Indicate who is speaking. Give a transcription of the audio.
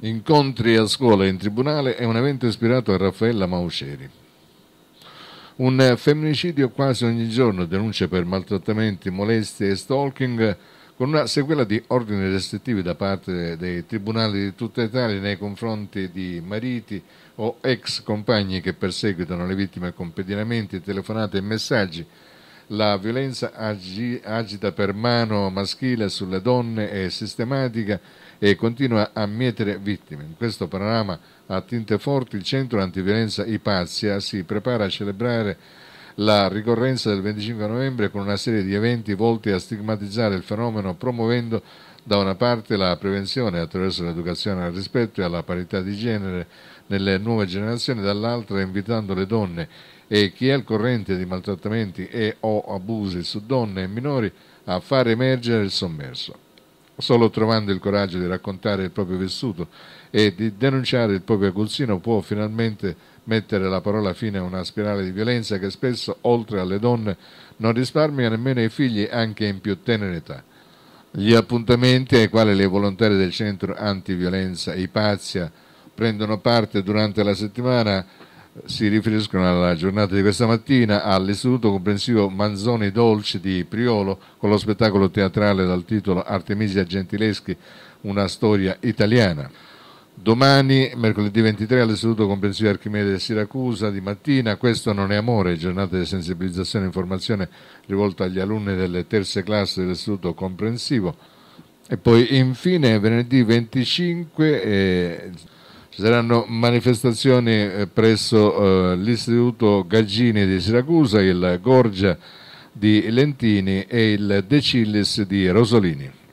Speaker 1: incontri a scuola e in tribunale è un evento ispirato a Raffaella Mauceri. Un femminicidio quasi ogni giorno, denunce per maltrattamenti, molestie e stalking, con una sequela di ordini restrittivi da parte dei tribunali di tutta Italia nei confronti di mariti o ex compagni che perseguitano le vittime con pedinamenti, telefonate e messaggi la violenza agi, agita per mano maschile sulle donne è sistematica e continua a mietere vittime. In questo panorama a tinte forti il centro antiviolenza Ipazia si prepara a celebrare la ricorrenza del 25 novembre con una serie di eventi volti a stigmatizzare il fenomeno promuovendo da una parte la prevenzione attraverso l'educazione al rispetto e alla parità di genere nelle nuove generazioni, dall'altra invitando le donne e chi è al corrente di maltrattamenti e o abusi su donne e minori a far emergere il sommerso. Solo trovando il coraggio di raccontare il proprio vissuto e di denunciare il proprio aguzzino può finalmente mettere la parola fine a una spirale di violenza che spesso, oltre alle donne, non risparmia nemmeno i figli anche in più tenera età. Gli appuntamenti ai quali le volontarie del centro antiviolenza Ipazia prendono parte durante la settimana si riferiscono alla giornata di questa mattina all'Istituto Comprensivo Manzoni Dolci di Priolo con lo spettacolo teatrale dal titolo Artemisia Gentileschi, una storia italiana. Domani, mercoledì 23, all'Istituto Comprensivo Archimede di Siracusa di mattina, questo non è amore, giornata di sensibilizzazione e informazione rivolta agli alunni delle terze classi dell'Istituto Comprensivo. E poi infine venerdì 25... Eh, ci saranno manifestazioni eh, presso eh, l'Istituto Gaggini di Siracusa, il Gorgia di Lentini e il De Cillis di Rosolini.